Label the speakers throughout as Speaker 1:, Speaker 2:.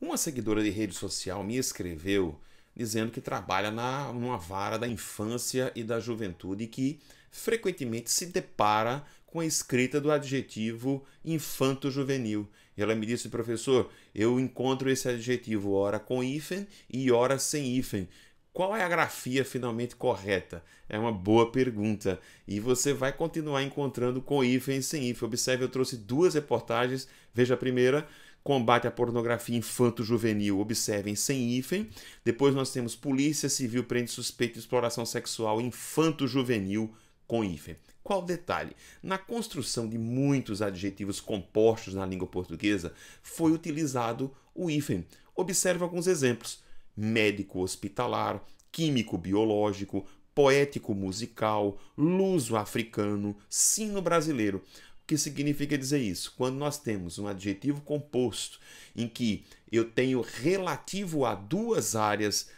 Speaker 1: Uma seguidora de rede social me escreveu dizendo que trabalha na, numa vara da infância e da juventude e que frequentemente se depara com a escrita do adjetivo infanto-juvenil. E ela me disse, professor, eu encontro esse adjetivo ora com hífen e ora sem hífen. Qual é a grafia finalmente correta? É uma boa pergunta. E você vai continuar encontrando com hífen e sem hífen. Observe, eu trouxe duas reportagens. Veja a primeira combate à pornografia infanto-juvenil, observem, sem hífen. Depois nós temos Polícia Civil prende suspeito de exploração sexual infanto-juvenil com hífen. Qual o detalhe? Na construção de muitos adjetivos compostos na língua portuguesa, foi utilizado o hífen. Observe alguns exemplos médico hospitalar, químico biológico, poético musical, luso africano, sino brasileiro. O que significa dizer isso? Quando nós temos um adjetivo composto em que eu tenho relativo a duas áreas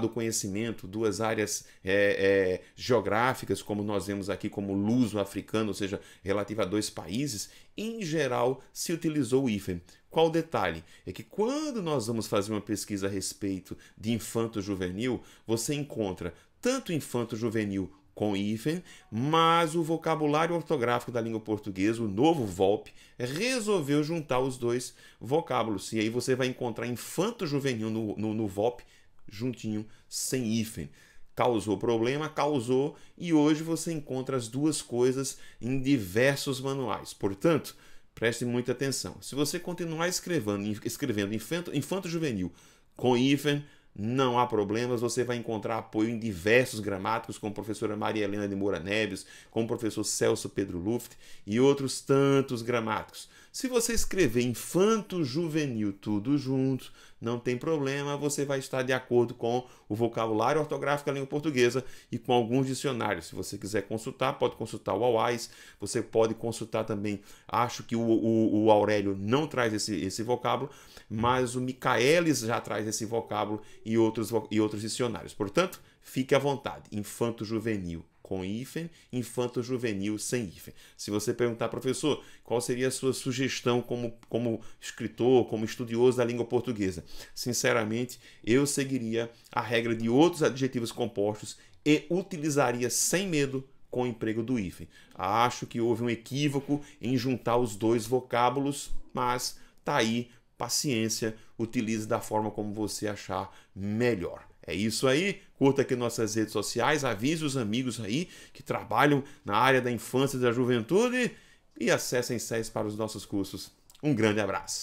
Speaker 1: do conhecimento, duas áreas é, é, geográficas, como nós vemos aqui, como luso-africano, ou seja, relativa a dois países, em geral se utilizou o IFEM. Qual o detalhe? É que quando nós vamos fazer uma pesquisa a respeito de infanto-juvenil, você encontra tanto infanto-juvenil com hífen, mas o vocabulário ortográfico da língua portuguesa, o novo VOLP, resolveu juntar os dois vocábulos. E aí você vai encontrar infanto-juvenil no, no, no VOLP juntinho, sem hífen. Causou problema, causou, e hoje você encontra as duas coisas em diversos manuais. Portanto, preste muita atenção. Se você continuar escrevendo, escrevendo infanto, infanto juvenil com hífen, não há problemas, você vai encontrar apoio em diversos gramáticos, como a professora Maria Helena de Moura Neves, como o professor Celso Pedro Luft e outros tantos gramáticos. Se você escrever infanto juvenil tudo junto, não tem problema, você vai estar de acordo com o vocabulário ortográfico da língua portuguesa e com alguns dicionários. Se você quiser consultar, pode consultar o AUAIS, você pode consultar também, acho que o, o, o Aurélio não traz esse, esse vocábulo, mas o Micaelis já traz esse vocábulo e outros, e outros dicionários. Portanto, fique à vontade, infanto juvenil com hífen, infanto juvenil sem hífen. Se você perguntar, professor, qual seria a sua sugestão como, como escritor, como estudioso da língua portuguesa? Sinceramente, eu seguiria a regra de outros adjetivos compostos e utilizaria sem medo com o emprego do hífen. Acho que houve um equívoco em juntar os dois vocábulos, mas tá aí paciência, utilize da forma como você achar melhor. É isso aí. Curta aqui nossas redes sociais, avise os amigos aí que trabalham na área da infância e da juventude e acessem sites para os nossos cursos. Um grande abraço.